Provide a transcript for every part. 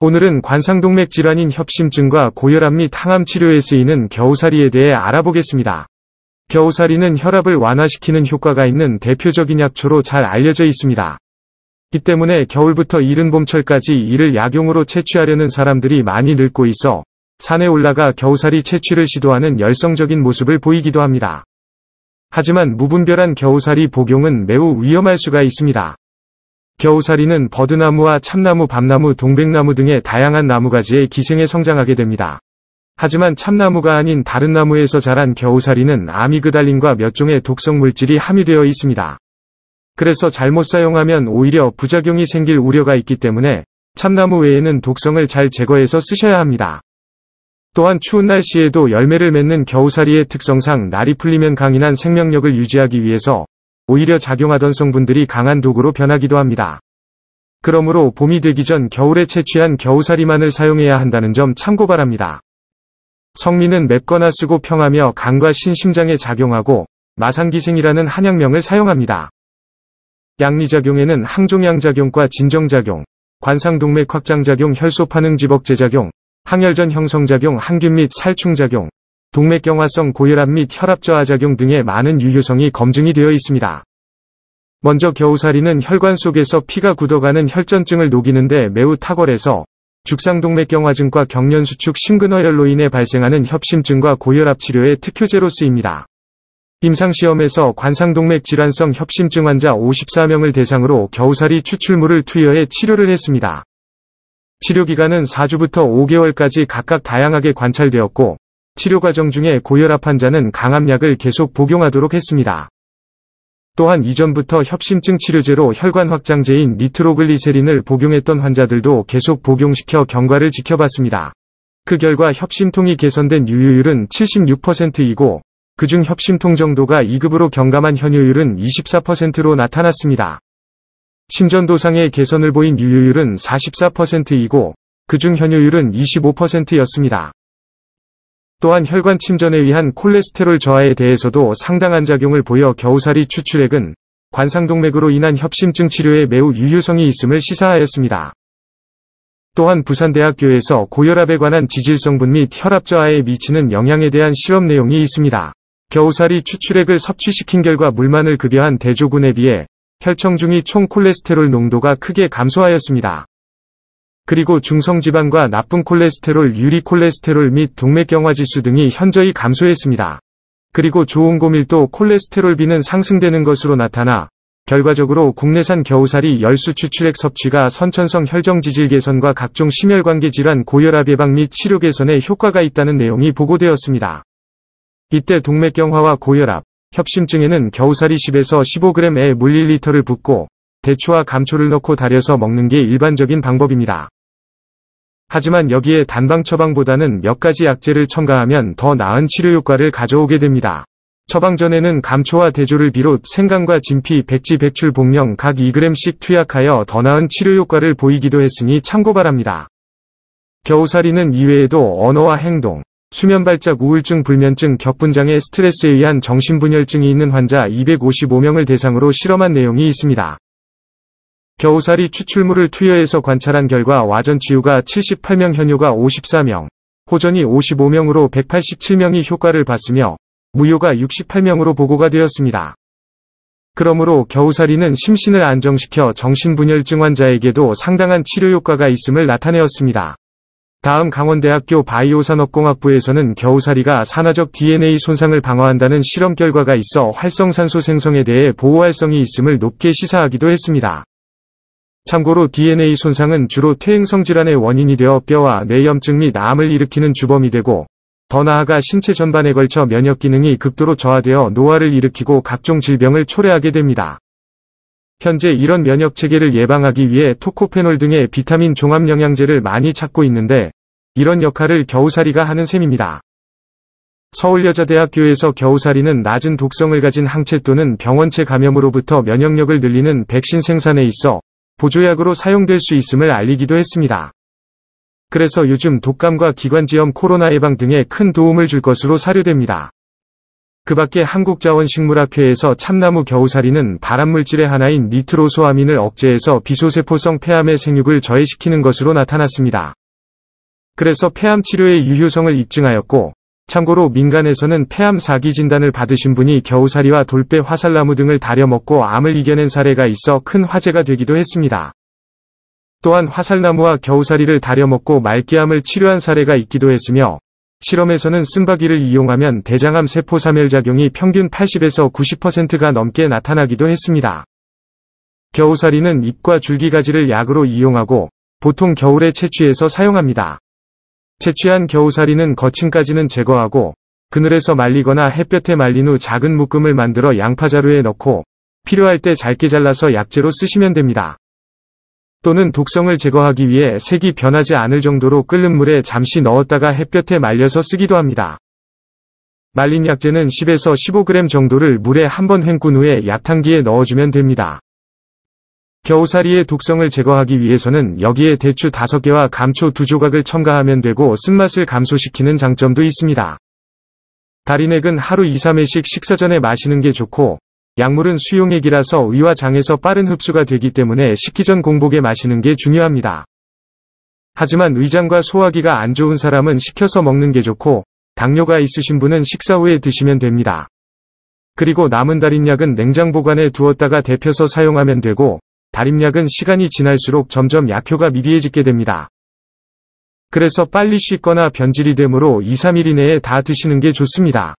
오늘은 관상동맥 질환인 협심증과 고혈압 및 항암 치료에 쓰이는 겨우사리에 대해 알아보겠습니다. 겨우사리는 혈압을 완화시키는 효과가 있는 대표적인 약초로 잘 알려져 있습니다. 이 때문에 겨울부터 이른 봄철까지 이를 약용으로 채취하려는 사람들이 많이 늘고 있어 산에 올라가 겨우사리 채취를 시도하는 열성적인 모습을 보이기도 합니다. 하지만 무분별한 겨우사리 복용은 매우 위험할 수가 있습니다. 겨우사리는 버드나무와 참나무, 밤나무, 동백나무 등의 다양한 나무가지에 기생해 성장하게 됩니다. 하지만 참나무가 아닌 다른 나무에서 자란 겨우사리는 아미그달린과 몇 종의 독성 물질이 함유되어 있습니다. 그래서 잘못 사용하면 오히려 부작용이 생길 우려가 있기 때문에 참나무 외에는 독성을 잘 제거해서 쓰셔야 합니다. 또한 추운 날씨에도 열매를 맺는 겨우사리의 특성상 날이 풀리면 강인한 생명력을 유지하기 위해서 오히려 작용하던 성분들이 강한 독으로 변하기도 합니다. 그러므로 봄이 되기 전 겨울에 채취한 겨우사리만을 사용해야 한다는 점 참고 바랍니다. 성미는 맵거나 쓰고 평하며 간과 신심장에 작용하고 마상기생이라는 한약명을 사용합니다. 양리작용에는 항종양작용과 진정작용, 관상동맥 확장작용, 혈소판응 지벅제작용, 항혈전 형성작용, 항균 및 살충작용, 동맥경화성 고혈압 및 혈압저하작용 등의 많은 유효성이 검증이 되어 있습니다. 먼저 겨우살이는 혈관 속에서 피가 굳어가는 혈전증을 녹이는데 매우 탁월해서 죽상동맥경화증과 경련수축 심근허혈로 인해 발생하는 협심증과 고혈압 치료의 특효제로 쓰입니다. 임상시험에서 관상동맥 질환성 협심증 환자 54명을 대상으로 겨우살이 추출물을 투여해 치료를 했습니다. 치료기간은 4주부터 5개월까지 각각 다양하게 관찰되었고 치료 과정 중에 고혈압 환자는 강압약을 계속 복용하도록 했습니다. 또한 이전부터 협심증 치료제로 혈관 확장제인 니트로글리세린을 복용했던 환자들도 계속 복용시켜 경과를 지켜봤습니다. 그 결과 협심통이 개선된 유효율은 76%이고 그중 협심통 정도가 2급으로 경감한 현유율은 24%로 나타났습니다. 심전도상의 개선을 보인 유효율은 44%이고 그중 현유율은 25%였습니다. 또한 혈관 침전에 의한 콜레스테롤 저하에 대해서도 상당한 작용을 보여 겨우살이 추출액은 관상동맥으로 인한 협심증 치료에 매우 유효성이 있음을 시사하였습니다. 또한 부산대학교에서 고혈압에 관한 지질성분 및 혈압저하에 미치는 영향에 대한 실험 내용이 있습니다. 겨우살이 추출액을 섭취시킨 결과 물만을 급여한 대조군에 비해 혈청중이 총 콜레스테롤 농도가 크게 감소하였습니다. 그리고 중성지방과 나쁜 콜레스테롤, 유리 콜레스테롤 및 동맥경화지수 등이 현저히 감소했습니다. 그리고 좋은 고밀도 콜레스테롤비는 상승되는 것으로 나타나 결과적으로 국내산 겨우살이 열수 추출액 섭취가 선천성 혈정지질 개선과 각종 심혈관계 질환 고혈압 예방 및 치료 개선에 효과가 있다는 내용이 보고되었습니다. 이때 동맥경화와 고혈압, 협심증에는 겨우살이 10에서 15g의 물 1리터를 붓고 대추와 감초를 넣고 달여서 먹는 게 일반적인 방법입니다. 하지만 여기에 단방 처방보다는 몇 가지 약재를 첨가하면 더 나은 치료 효과를 가져오게 됩니다. 처방 전에는 감초와 대조를 비롯 생강과 진피, 백지, 백출, 복령 각 2g씩 투약하여 더 나은 치료 효과를 보이기도 했으니 참고 바랍니다. 겨우살이는 이외에도 언어와 행동, 수면발작 우울증 불면증 격분장애 스트레스에 의한 정신분열증이 있는 환자 255명을 대상으로 실험한 내용이 있습니다. 겨우살이 추출물을 투여해서 관찰한 결과 와전치유가 78명 현효가 54명, 호전이 55명으로 187명이 효과를 봤으며 무효가 68명으로 보고가 되었습니다. 그러므로 겨우살이는 심신을 안정시켜 정신분열증 환자에게도 상당한 치료효과가 있음을 나타내었습니다. 다음 강원대학교 바이오산업공학부에서는 겨우살이가 산화적 DNA 손상을 방어한다는 실험 결과가 있어 활성산소 생성에 대해 보호활성이 있음을 높게 시사하기도 했습니다. 참고로 DNA 손상은 주로 퇴행성 질환의 원인이 되어 뼈와 뇌염증 및 암을 일으키는 주범이 되고 더 나아가 신체 전반에 걸쳐 면역 기능이 극도로 저하되어 노화를 일으키고 각종 질병을 초래하게 됩니다. 현재 이런 면역 체계를 예방하기 위해 토코페놀 등의 비타민 종합 영양제를 많이 찾고 있는데 이런 역할을 겨우사리가 하는 셈입니다. 서울여자대학교에서 겨우살이는 낮은 독성을 가진 항체 또는 병원체 감염으로부터 면역력을 늘리는 백신 생산에 있어 보조약으로 사용될 수 있음을 알리기도 했습니다. 그래서 요즘 독감과 기관지염 코로나 예방 등에 큰 도움을 줄 것으로 사료됩니다. 그 밖에 한국자원식물학회에서 참나무 겨우살이는 발암물질의 하나인 니트로소아민을 억제해서 비소세포성 폐암의 생육을 저해시키는 것으로 나타났습니다. 그래서 폐암 치료의 유효성을 입증하였고 참고로 민간에서는 폐암 사기 진단을 받으신 분이 겨우사리와 돌배 화살나무 등을 다려먹고 암을 이겨낸 사례가 있어 큰 화제가 되기도 했습니다. 또한 화살나무와 겨우사리를 다려먹고 말기암을 치료한 사례가 있기도 했으며 실험에서는 쓴바귀를 이용하면 대장암 세포 사멸작용이 평균 80에서 90%가 넘게 나타나기도 했습니다. 겨우사리는 잎과 줄기가지를 약으로 이용하고 보통 겨울에 채취해서 사용합니다. 채취한 겨우살이는 거층까지는 제거하고 그늘에서 말리거나 햇볕에 말린 후 작은 묶음을 만들어 양파자루에 넣고 필요할 때 잘게 잘라서 약재로 쓰시면 됩니다. 또는 독성을 제거하기 위해 색이 변하지 않을 정도로 끓는 물에 잠시 넣었다가 햇볕에 말려서 쓰기도 합니다. 말린 약재는 10에서 15g 정도를 물에 한 번 헹군 후에 약탕기에 넣어주면 됩니다. 겨우사리의 독성을 제거하기 위해서는 여기에 대추 5개와 감초 2조각을 첨가하면 되고 쓴맛을 감소시키는 장점도 있습니다. 다리액은 하루 2-3회씩 식사 전에 마시는 게 좋고 약물은 수용액이라서 위와 장에서 빠른 흡수가 되기 때문에 식기 전 공복에 마시는 게 중요합니다. 하지만 위장과 소화기가 안 좋은 사람은 식혀서 먹는 게 좋고 당뇨가 있으신 분은 식사 후에 드시면 됩니다. 그리고 남은 달인약은 냉장 보관에 두었다가 데펴서 사용하면 되고 다림약은 시간이 지날수록 점점 약효가 미비해지게 됩니다. 그래서 빨리 씻거나 변질이 되므로 2, 3일 이내에 다 드시는 게 좋습니다.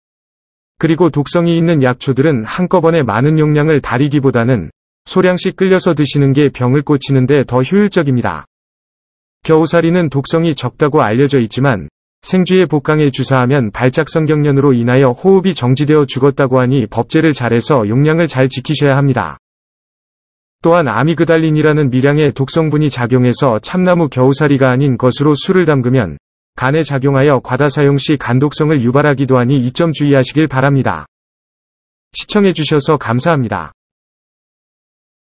그리고 독성이 있는 약초들은 한꺼번에 많은 용량을 다리기보다는 소량씩 끌려서 드시는 게 병을 고치는데 더 효율적입니다. 겨우살이는 독성이 적다고 알려져 있지만 생쥐의 복강에 주사하면 발작성경련으로 인하여 호흡이 정지되어 죽었다고 하니 법제를 잘해서 용량을 잘 지키셔야 합니다. 또한 아미그달린이라는 미량의 독성분이 작용해서 참나무 겨우살이가 아닌 것으로 술을 담그면 간에 작용하여 과다 사용 시 간독성을 유발하기도 하니 이점 주의하시길 바랍니다. 시청해주셔서 감사합니다.